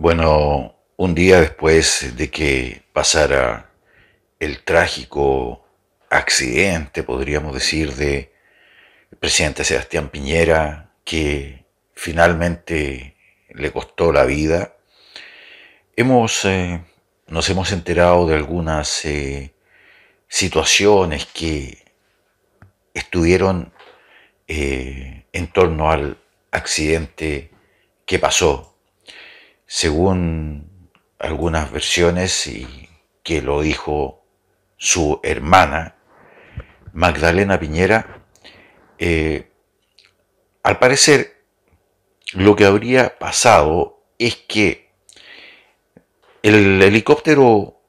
Bueno, un día después de que pasara el trágico accidente, podríamos decir, de presidente Sebastián Piñera, que finalmente le costó la vida, hemos, eh, nos hemos enterado de algunas eh, situaciones que estuvieron eh, en torno al accidente que pasó según algunas versiones, y que lo dijo su hermana, Magdalena Piñera, eh, al parecer lo que habría pasado es que el helicóptero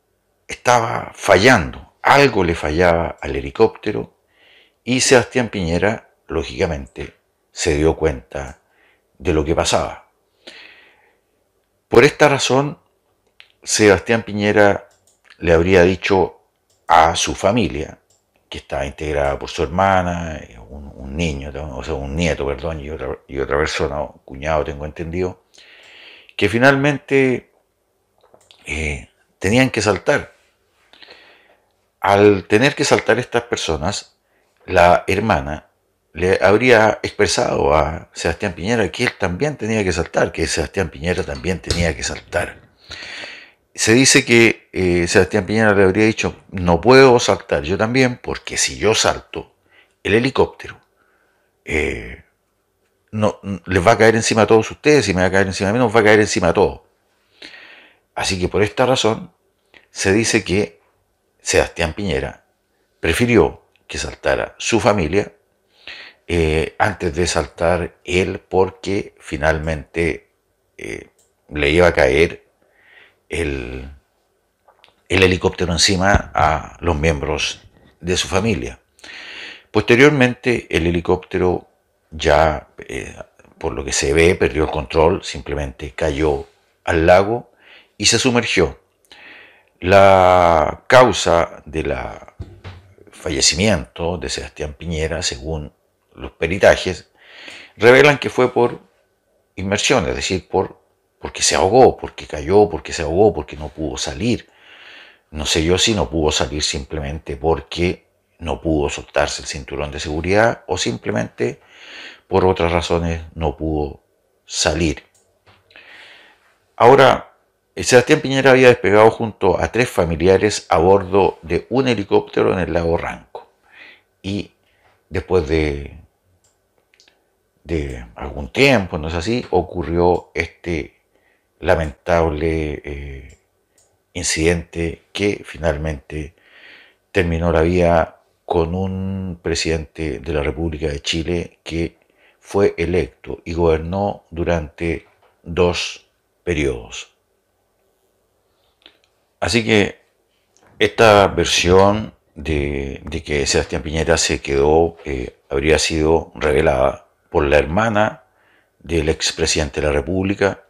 estaba fallando, algo le fallaba al helicóptero y Sebastián Piñera, lógicamente, se dio cuenta de lo que pasaba. Por esta razón, Sebastián Piñera le habría dicho a su familia, que estaba integrada por su hermana, eh, un, niño, o sea, un nieto, perdón, y otra, persona, un cuñado, tengo entendido, que finalmente eh, tenían que saltar. Al tener que saltar estas personas, la hermana le habría expresado a Sebastián Piñera que él también tenía que saltar, que Sebastián Piñera también tenía que saltar. Se dice que eh, Sebastián Piñera le habría dicho, no puedo saltar yo también, porque si yo salto, el helicóptero eh, no, les va a caer encima a todos ustedes, y me va a caer encima a mí, nos va a caer encima a todos. Así que por esta razón, se dice que Sebastián Piñera prefirió que saltara su familia eh, antes de saltar él porque finalmente eh, le iba a caer el, el helicóptero encima a los miembros de su familia. Posteriormente el helicóptero ya, eh, por lo que se ve, perdió el control, simplemente cayó al lago y se sumergió. La causa del fallecimiento de Sebastián Piñera, según los peritajes, revelan que fue por inmersión, es decir, por, porque se ahogó, porque cayó, porque se ahogó, porque no pudo salir. No sé yo si no pudo salir simplemente porque no pudo soltarse el cinturón de seguridad o simplemente por otras razones no pudo salir. Ahora, Sebastián Piñera había despegado junto a tres familiares a bordo de un helicóptero en el lago Ranco y después de, algún tiempo, no es así, ocurrió este lamentable eh, incidente que finalmente terminó la vida con un presidente de la República de Chile que fue electo y gobernó durante dos periodos. Así que esta versión de, que Sebastián Piñera se quedó eh, habría sido revelada por la hermana del expresidente de la República,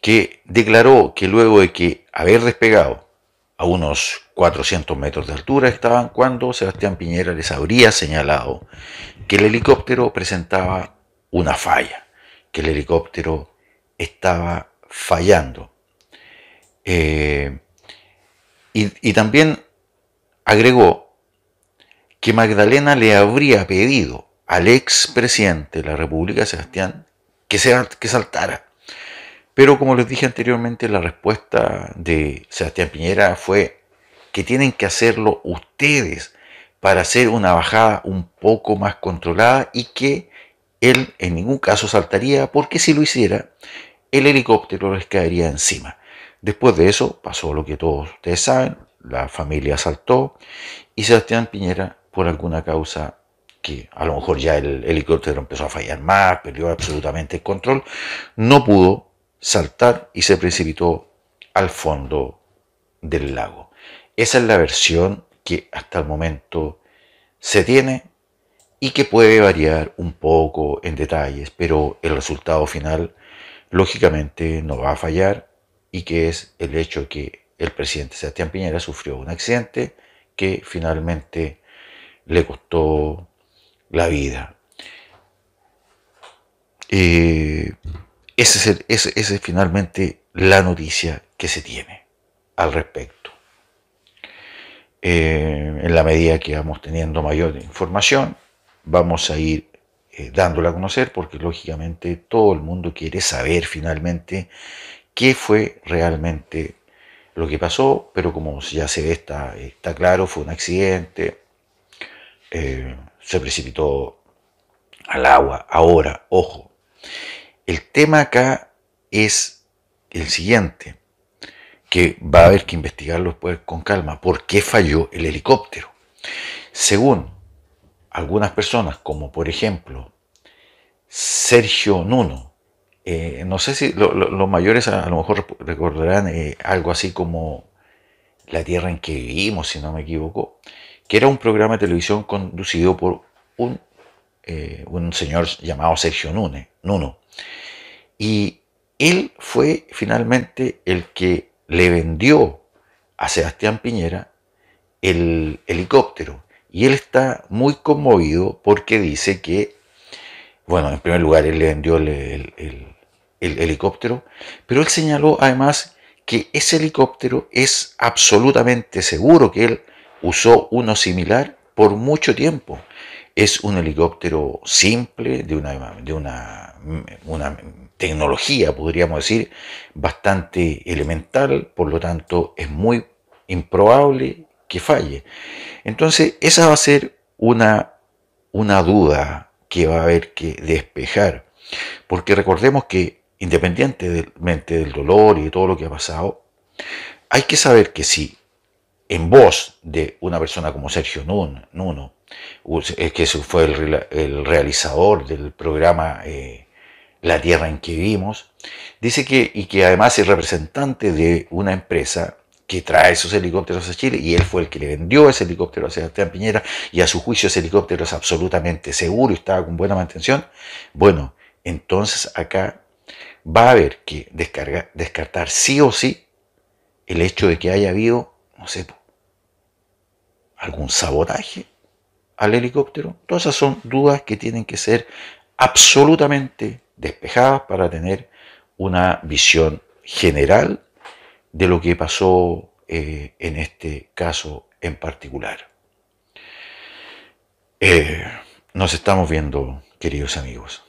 que declaró que luego de que haber despegado a unos 400 metros de altura estaban cuando Sebastián Piñera les habría señalado que el helicóptero presentaba una falla, que el helicóptero estaba fallando. Eh, y, también agregó que Magdalena le habría pedido al expresidente de la República, Sebastián, que, se, que saltara. Pero como les dije anteriormente, la respuesta de Sebastián Piñera fue que tienen que hacerlo ustedes para hacer una bajada un poco más controlada y que él en ningún caso saltaría porque si lo hiciera, el helicóptero les caería encima. Después de eso pasó lo que todos ustedes saben, la familia saltó y Sebastián Piñera, por alguna causa que a lo mejor ya el helicóptero empezó a fallar más, perdió absolutamente el control, no pudo saltar y se precipitó al fondo del lago. Esa es la versión que hasta el momento se tiene y que puede variar un poco en detalles, pero el resultado final lógicamente no va a fallar y que es el hecho que el presidente Sebastián Piñera sufrió un accidente que finalmente le costó la vida. Eh, esa es, finalmente la noticia que se tiene al respecto. Eh, en la medida que vamos teniendo mayor información, vamos a ir eh, dándola a conocer porque lógicamente todo el mundo quiere saber finalmente qué fue realmente lo que pasó, pero como ya se ve, está, está claro, fue un accidente, eh, se precipitó al agua. Ahora, ojo, el tema acá es el siguiente, que va a haber que investigarlo después pues con calma, por qué falló el helicóptero. Según algunas personas, como por ejemplo Sergio Nuno, eh, no sé si los mayores a, lo mejor recordarán eh, algo así como La Tierra en que vivimos, si no me equivoco, que era un programa de televisión conducido por un, eh, un señor llamado Sergio Nuno. Y él fue finalmente el que le vendió a Sebastián Piñera el helicóptero. Y él está muy conmovido porque dice que bueno, en primer lugar, él le vendió el, helicóptero, pero él señaló además que ese helicóptero es absolutamente seguro que él usó uno similar por mucho tiempo. Es un helicóptero simple, de una, de tecnología, podríamos decir, bastante elemental, por lo tanto es muy improbable que falle. Entonces, esa va a ser una, una duda que va a haber que despejar. Porque recordemos que independientemente del dolor y de todo lo que ha pasado, hay que saber que si en voz de una persona como Sergio Nuno, que fue el, realizador del programa eh, La Tierra en que vivimos, dice que, y que además es representante de una empresa que trae esos helicópteros a Chile y él fue el que le vendió ese helicóptero a Sebastián Piñera y a su juicio ese helicóptero es absolutamente seguro y estaba con buena mantención, bueno, entonces acá va a haber que descartar sí o sí el hecho de que haya habido, no sé, algún sabotaje al helicóptero. Todas esas son dudas que tienen que ser absolutamente despejadas para tener una visión general de lo que pasó eh, en este caso en particular. Eh, nos estamos viendo, queridos amigos.